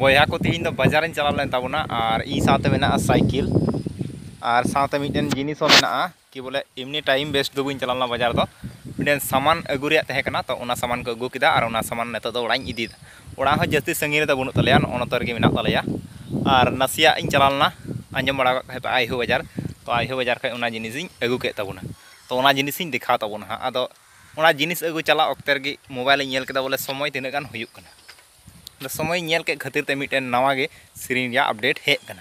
ᱵᱚᱭᱦᱟ ᱠᱚ ᱛᱤᱦᱤᱧ ᱫᱚ ᱵᱟᱡᱟᱨᱤᱧ ᱪᱟᱞᱟᱣ ᱞᱮᱱ ᱛᱟᱵᱚᱱᱟ ᱟᱨ ᱤᱧ ᱥᱟᱶᱛᱮ ᱢᱮᱱᱟᱜᱼᱟ ᱥᱟᱭᱠᱮᱞ ᱟᱨ ᱥᱟᱶᱛᱮ ᱢᱤᱫᱴᱮᱱ ᱡᱤᱱᱤᱥ ᱦᱚᱸ ᱢᱮᱱᱟᱜᱼᱟ ᱠᱤ ᱵᱚᱞᱮ ᱮᱢᱱᱤ ᱴᱟᱭᱤᱢ ᱵᱮᱥᱴ ᱫᱚ ᱵᱟᱹᱧ ᱪᱟᱞᱟᱣ ᱞᱮᱱᱟ ᱵᱟᱡᱟᱨ ᱫᱚ ᱢᱤᱫᱴᱮᱱ ᱥᱟᱢᱟᱱ ᱟᱹᱜᱩ ᱨᱮᱭᱟᱜ ᱛᱟᱦᱮᱸ ᱠᱟᱱᱟ ᱛᱚ ᱚᱱᱟ ᱥᱟᱢᱟᱱ ᱠᱚ ᱟᱹᱜᱩ ᱠᱮᱫᱟ ᱟᱨ ᱚᱱᱟ ᱥᱟᱢᱟᱱ ᱱᱤᱛᱚᱜ ᱫᱚ ᱚᱲᱟᱜ ᱤᱧ ᱤᱫᱤᱭᱮᱫᱟ ᱚᱲᱟᱜ ᱦᱚᱸ ᱡᱟᱹᱥᱛᱤ ᱥᱟᱺᱜᱤᱧ ᱨᱮᱫᱚ ᱵᱟᱹᱱᱩᱜ ᱛᱟᱞᱮᱭᱟ ᱱᱚᱜᱼᱚ ᱱᱚᱛᱮ ᱨᱮᱜᱮ ᱢᱮᱱᱟᱜ ᱛᱟᱞᱮᱭᱟ ᱟᱨ ᱱᱟᱥᱮᱭᱟᱜ ᱤᱧ ᱪᱟᱞᱟᱣ ᱞᱮᱱᱟ ᱟᱸᱡᱚᱢ ᱵᱟᱲᱟ ᱠᱟᱜ ᱠᱷᱟᱡ ᱟᱭᱦᱳ ᱵᱟᱡᱟᱨ ᱛᱚ ᱟᱭᱦᱳ ᱵᱟᱡᱟᱨ ᱠᱷᱚᱡ ᱚᱱᱟ ᱡᱤᱱᱤᱥᱤᱧ ᱟᱹᱜᱩ ᱠᱮᱫ ᱛᱟᱵᱚᱱᱟ ᱛᱚ ᱚᱱᱟ ᱡᱤᱱᱤᱥᱤᱧ ᱫᱮᱠᱷᱟᱣ ᱛᱟᱵᱚᱱᱟ ᱦᱟᱸᱜ ᱟᱫᱚ ᱚᱱᱟ ᱡᱤᱱᱤᱥ ᱟᱹᱜᱩ ᱪᱟᱞᱟᱜ ᱚᱠᱛᱮ ᱨᱮᱜᱮ ᱢᱳᱵᱟᱭᱤᱞ ᱤᱧ ᱧᱮᱞ ᱠᱮᱫᱟ ᱵᱚᱞᱮ ᱥᱚᱢᱚᱭ ᱛᱤᱱᱟᱹᱜ ᱜᱟᱱ ᱦᱩᱭᱩᱜ ᱠᱟᱱᱟ समय नल के खातिर मिट्टन नवागे सेरी अपडेट हेकना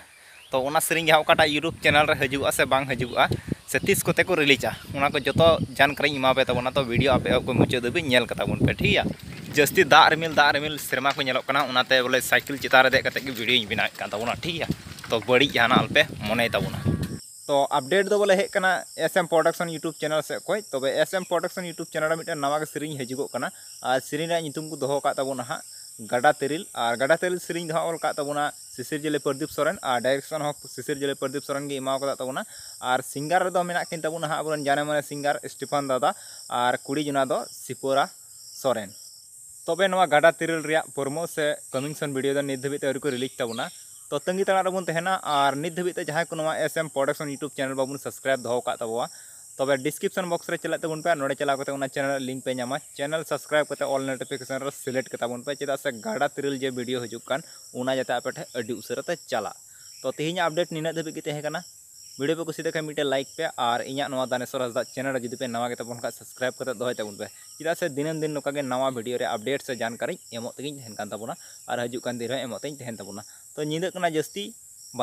तो सेरी अटा यूट्यूब चैनल हजूगा से बा हजूगा से तीस को रिलीजा उनको जो तो जानकारी इमे तब तो वीडियो आप मुचाद हाबीन पे ठीक है जस्ती दा रिमिल दा रिमिल सेमा कोलोना बोले सैकिल चितर के वीडियो बनाएगा ठीक है तो बड़ी जहाँ मन मनताबना तो अपडेट तो बोले हेकना S M production YouTube channel से कोई तब S M production YouTube channel नवा नवागे सेरी हजूगना और सेरी दोहोता हाँ गाडा तिरिल और गाडा तिरिल सेरिंग दो ऑल जिले प्रदीप सोरेन और डायरेक्शन हो जिले प्रदीप सोरेन गे और सिंगर रे दो मेना किन जाने माने सिंगार स्टीफन दादा और कुड़ी जना दो सिपोरा सोरेन तबे नवा गाडा तिरिल रिया से कमिंगसन भिडियो दो निद धबित अरिको रिलीज तबना तो तंगी तड़ा रे बोन तहना और निद धबित जहां को नवा एसएम प्रोडक्शन यूट्यूब चैनल बाबू सब्सक्राइब दो तब डिस्क्रिप्शन बॉक्स में चलते बन पे ना चलाव चैनल लिंक पे नाम चैनल सब्सक्राइब करते ऑल नोटिफिकेशन सिलेक्ट करता बन पे चेदा से गाड़ा तिरल जो भिडियो हजुक कान आप जते चला तो तेहे आपडेट नीना दबे के तहे कना पे कुछ देखा मिटे लाइक पे और इना दानेश्वर हसदा चैनल जी पे नवा तबन का सब्सक्राइब कर दहय बन पे चेदा से दिन दिन नौका नवा भिडियो रे अपडेट से जानकारी एमो और हजुक दिन एमो तबना तो निदा जस्ती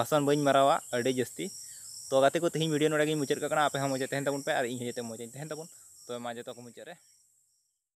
बासन बी मारा अडी जस्ती ᱛᱚ ᱜᱟᱛᱮ ᱠᱚ ᱛᱮᱦᱮᱧ ᱵᱷᱤᱰᱤᱭᱳ ᱱᱚᱰᱮ ᱜᱤᱧ ᱢᱩᱪᱟᱹᱫ ᱠᱟᱜ ᱠᱟᱱᱟ ᱟᱯᱮ ᱦᱚᱸ ᱢᱚᱡᱽ ᱛᱟᱦᱮᱱ ᱛᱟᱵᱚᱱ ᱯᱮ ᱟᱨ ᱤᱧ ᱦᱚᱸ ᱡᱟᱛᱮ ᱢᱚᱡᱽ ᱤᱧ ᱛᱟᱦᱮᱱ ᱛᱟᱵᱚᱱ ᱛᱚᱵᱮ ᱢᱟ ᱡᱚᱛᱚ ᱠᱚ ᱢᱩᱪᱟᱹᱫ ᱨᱮ